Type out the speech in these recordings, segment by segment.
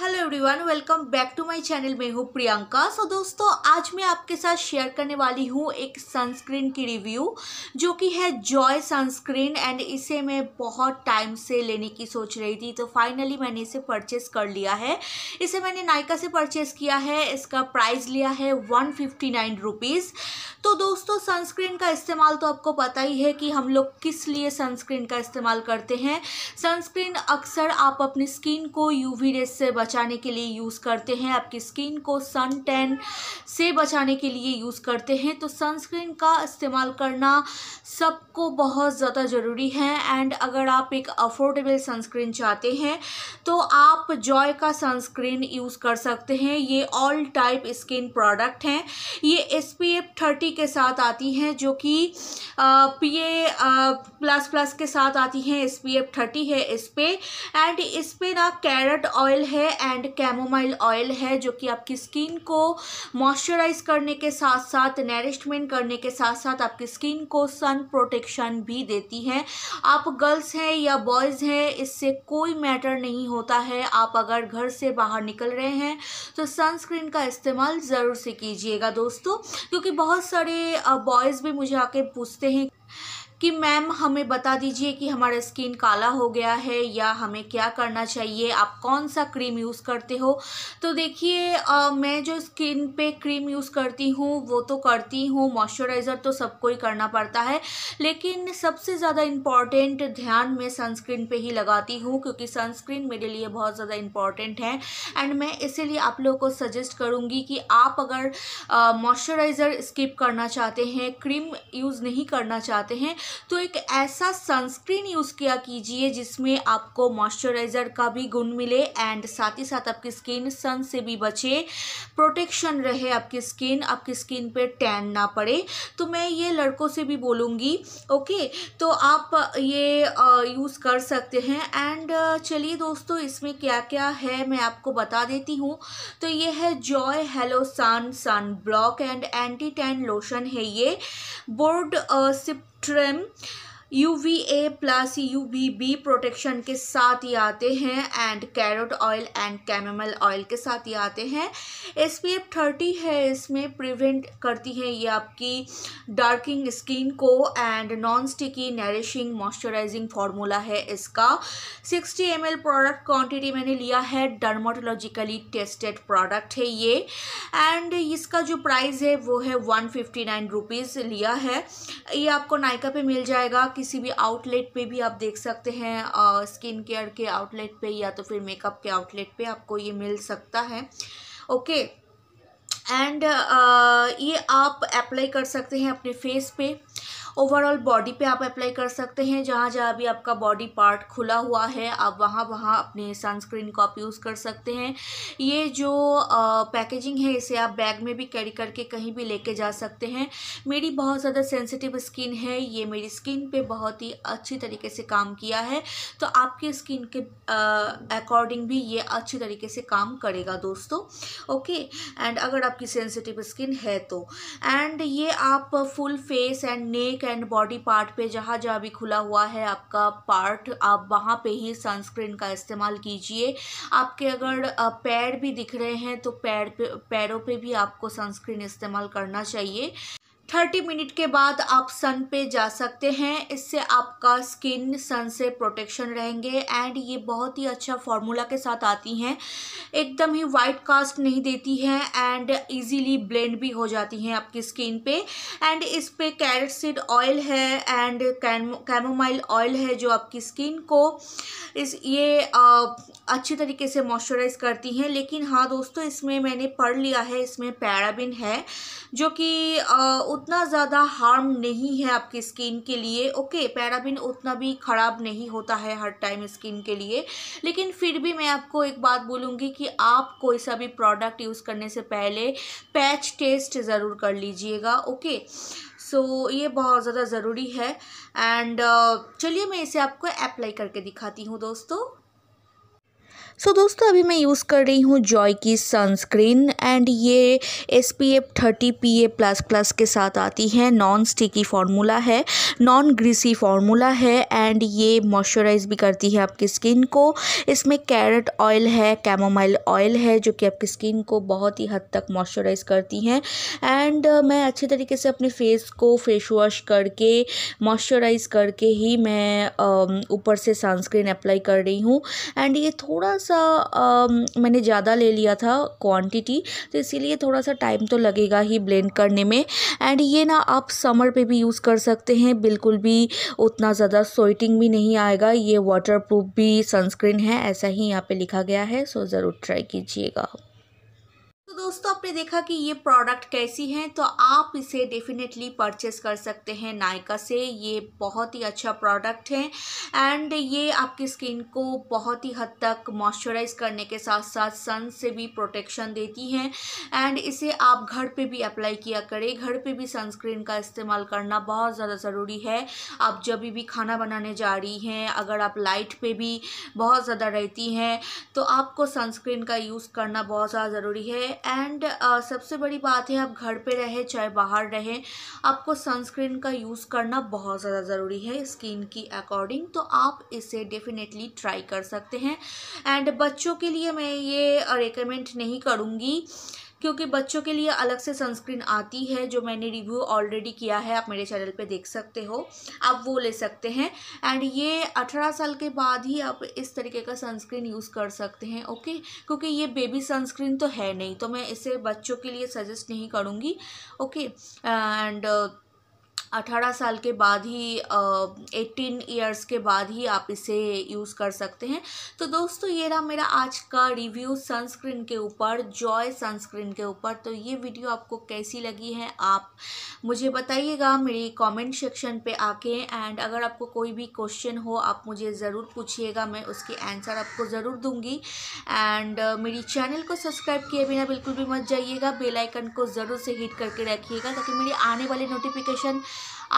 hello everyone welcome back to my channel मैं हूँ प्रियंका सो so, दोस्तों आज मैं आपके साथ शेयर करने वाली हूँ एक सनस्क्रीन की रिव्यू जो कि है जॉय सनस्क्रीन एंड इसे मैं बहुत टाइम से लेने की सोच रही थी तो फाइनली मैंने इसे परचेस कर लिया है इसे मैंने नायका से परचेस किया है इसका प्राइस लिया है वन फिफ्टी तो दोस्तों सनस्क्रीन का इस्तेमाल तो आपको पता ही है कि हम लोग किस लिए सनस्क्रीन का इस्तेमाल करते हैं सनस्क्रीन अक्सर आप अपनी स्किन को यू रेस से बच बचाने के लिए यूज़ करते हैं आपकी स्किन को सन टैन से बचाने के लिए यूज़ करते हैं तो सनस्क्रीन का इस्तेमाल करना सबको बहुत ज़्यादा ज़रूरी है एंड अगर आप एक अफोर्डेबल सनस्क्रीन चाहते हैं तो आप जॉय का सनस्क्रीन यूज़ कर सकते हैं ये ऑल टाइप स्किन प्रोडक्ट हैं ये एस पी एफ थर्टी के साथ आती हैं जो कि पी ए प्लस प्लस के साथ आती हैं एस पी एफ थर्टी है इस पर एंड इस पर ना कैरेट ऑयल है एंड कैमोमाइल ऑयल है जो कि आपकी स्किन को मॉइस्चराइज करने के साथ साथ नरिशमेंट करने के साथ साथ आपकी स्किन को सन प्रोटेक्शन भी देती है आप गर्ल्स हैं या बॉयज़ हैं इससे कोई मैटर नहीं होता है आप अगर घर से बाहर निकल रहे हैं तो सनस्क्रीन का इस्तेमाल ज़रूर से कीजिएगा दोस्तों क्योंकि बहुत सारे बॉयज़ भी मुझे आके पूछते हैं कि मैम हमें बता दीजिए कि हमारा स्किन काला हो गया है या हमें क्या करना चाहिए आप कौन सा क्रीम यूज़ करते हो तो देखिए मैं जो स्किन पे क्रीम यूज़ करती हूँ वो तो करती हूँ मॉइस्चराइज़र तो सबको ही करना पड़ता है लेकिन सबसे ज़्यादा इम्पॉर्टेंट ध्यान मैं सनस्क्रीन पे ही लगाती हूँ क्योंकि सनस्क्रीन मेरे लिए बहुत ज़्यादा इम्पॉर्टेंट है एंड मैं इसीलिए आप लोगों को सजेस्ट करूँगी कि आप अगर मॉइस्चराइज़र स्किप करना चाहते हैं क्रीम यूज़ नहीं करना चाहते हैं तो एक ऐसा सनस्क्रीन यूज़ किया कीजिए जिसमें आपको मॉइस्चराइज़र का भी गुण मिले एंड साथ ही साथ आपकी स्किन सन से भी बचे प्रोटेक्शन रहे आपकी स्किन आपकी स्किन पे टैन ना पड़े तो मैं ये लड़कों से भी बोलूँगी ओके तो आप ये यूज़ कर सकते हैं एंड चलिए दोस्तों इसमें क्या क्या है मैं आपको बता देती हूँ तो ये है Joy hello sun sun block and anti tan lotion है ये board uh, Siptrim U V A plus U V B protection के साथ ही आते हैं and carrot oil and chamomile oil के साथ ही आते हैं एस पी एफ थर्टी है इसमें प्रिवेंट करती है ये आपकी डार्किंग स्किन को and non sticky nourishing moisturising formula है इसका sixty M L product quantity मैंने लिया है डर्माटोलॉजिकली टेस्टेड प्रोडक्ट है ये एंड इसका जो प्राइस है वो है वन फिफ्टी नाइन रुपीज़ लिया है ये आपको नायका पे मिल जाएगा किसी भी आउटलेट पे भी आप देख सकते हैं स्किन केयर के आउटलेट पे या तो फिर मेकअप के आउटलेट पे आपको ये मिल सकता है ओके एंड ये आप अप्लाई कर सकते हैं अपने फेस पे ओवरऑल बॉडी पे आप अप्लाई कर सकते हैं जहाँ जहाँ भी आपका बॉडी पार्ट खुला हुआ है आप वहाँ वहाँ अपने सनस्क्रीन को आप यूज़ कर सकते हैं ये जो पैकेजिंग है इसे आप बैग में भी कैरी करके कहीं भी लेके जा सकते हैं मेरी बहुत ज़्यादा सेंसिटिव स्किन है ये मेरी स्किन पर बहुत ही अच्छी तरीके से काम किया है तो आपकी स्किन के अकॉर्डिंग भी ये अच्छी तरीके से काम करेगा दोस्तों ओके एंड अगर आपकी सेंसिटिव स्किन है तो एंड ये आप full face and neck and body part पे जहाँ जहाँ भी खुला हुआ है आपका पार्ट आप वहाँ पे ही सनस्क्रीन का इस्तेमाल कीजिए आपके अगर पैर भी दिख रहे हैं तो पैर पे पैरों पे भी आपको सनस्क्रीन इस्तेमाल करना चाहिए थर्टी मिनट के बाद आप सन पे जा सकते हैं इससे आपका स्किन सन से प्रोटेक्शन रहेंगे एंड ये बहुत ही अच्छा फार्मूला के साथ आती हैं एकदम ही वाइट कास्ट नहीं देती हैं एंड इजीली ब्लेंड भी हो जाती हैं आपकी स्किन पे एंड इस पे कैरेट सीड ऑयल है एंड कैमोमाइल ऑयल है जो आपकी स्किन को इस ये आ, अच्छे तरीके से मॉइस्चराइज करती हैं लेकिन हाँ दोस्तों इसमें मैंने पढ़ लिया है इसमें पैराबिन है जो कि उतना ज़्यादा हार्म नहीं है आपकी स्किन के लिए ओके पैराबिन उतना भी ख़राब नहीं होता है हर टाइम स्किन के लिए लेकिन फिर भी मैं आपको एक बात बोलूँगी कि आप कोई सा भी प्रोडक्ट यूज़ करने से पहले पैच टेस्ट ज़रूर कर लीजिएगा ओके सो so, ये बहुत ज़्यादा ज़रूरी है एंड uh, चलिए मैं इसे आपको अप्लाई करके दिखाती हूँ दोस्तों सो so, दोस्तों अभी मैं यूज़ कर रही हूँ जॉय की सनस्क्रीन एंड ये S P F thirty P A plus plus के साथ आती है नॉन स्टिकी फार्मूला है नॉन ग्रीसी फार्मूला है एंड ये मॉइस्चराइज भी करती है आपकी स्किन को इसमें कैरेट ऑयल है कैमोमाइल ऑयल है जो कि आपकी स्किन को बहुत ही हद तक मॉइस्चराइज करती हैं एंड मैं अच्छे तरीके से अपने फेस को फेस वॉश करके मॉइस्चराइज करके ही मैं ऊपर से सनस्क्रीन अप्लाई कर रही हूँ एंड ये थोड़ा थोड़ा सा आ, मैंने ज़्यादा ले लिया था क्वांटिटी तो इसीलिए थोड़ा सा टाइम तो लगेगा ही ब्लेंड करने में एंड ये ना आप समर पे भी यूज़ कर सकते हैं बिल्कुल भी उतना ज़्यादा सोइटिंग भी नहीं आएगा ये वाटर भी सनस्क्रीन है ऐसा ही यहाँ पे लिखा गया है सो ज़रूर ट्राई कीजिएगा दोस्तों आपने देखा कि ये प्रोडक्ट कैसी हैं तो आप इसे डेफिनेटली परचेस कर सकते हैं नायका से ये बहुत ही अच्छा प्रोडक्ट है एंड ये आपकी स्किन को बहुत ही हद तक मॉइस्चराइज करने के साथ साथ सन से भी प्रोटेक्शन देती हैं एंड इसे आप घर पे भी अप्लाई किया करें घर पे भी सनस्क्रीन का इस्तेमाल करना बहुत ज़्यादा ज़रूरी है आप जब भी खाना बनाने जा रही हैं अगर आप लाइट पर भी बहुत ज़्यादा रहती हैं तो आपको सनस्क्रीन का यूज़ करना बहुत ज़्यादा ज़रूरी है एंड uh, सबसे बड़ी बात है आप घर पे रहें चाहे बाहर रहें आपको सनस्क्रीन का यूज़ करना बहुत ज़्यादा ज़रूरी है स्किन की अकॉर्डिंग तो आप इसे डेफिनेटली ट्राई कर सकते हैं एंड बच्चों के लिए मैं ये रिकमेंड नहीं करूँगी क्योंकि बच्चों के लिए अलग से सनस्क्रीन आती है जो मैंने रिव्यू ऑलरेडी किया है आप मेरे चैनल पे देख सकते हो आप वो ले सकते हैं एंड ये 18 साल के बाद ही आप इस तरीके का सनस्क्रीन यूज़ कर सकते हैं ओके क्योंकि ये बेबी सनस्क्रीन तो है नहीं तो मैं इसे बच्चों के लिए सजेस्ट नहीं करूँगी ओके एंड अठारह साल के बाद ही एटीन ईयर्स के बाद ही आप इसे यूज़ कर सकते हैं तो दोस्तों ये रहा मेरा आज का रिव्यू सनस्क्रीन के ऊपर जॉय सनस्क्रीन के ऊपर तो ये वीडियो आपको कैसी लगी है आप मुझे बताइएगा मेरी कमेंट सेक्शन पे आके एंड अगर आपको कोई भी क्वेश्चन हो आप मुझे ज़रूर पूछिएगा मैं उसकी आंसर आपको ज़रूर दूंगी एंड मेरी चैनल को सब्सक्राइब किए बिना बिल्कुल भी मत जाइएगा बेलाइकन को ज़रूर से हिट करके रखिएगा ताकि मेरी आने वाली नोटिफिकेशन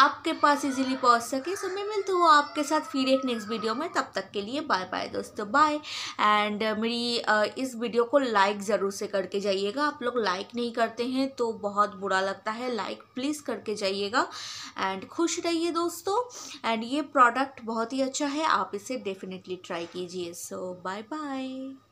आपके पास इजीली पहुंच सके सो मैं मिलती हूँ आपके साथ फिर एक नेक्स्ट वीडियो में तब तक के लिए बाय बाय दोस्तों बाय एंड uh, मेरी uh, इस वीडियो को लाइक ज़रूर से करके जाइएगा आप लोग लाइक नहीं करते हैं तो बहुत बुरा लगता है लाइक प्लीज़ करके जाइएगा एंड खुश रहिए दोस्तों एंड ये प्रोडक्ट बहुत ही अच्छा है आप इसे डेफिनेटली ट्राई कीजिए सो बाय बाय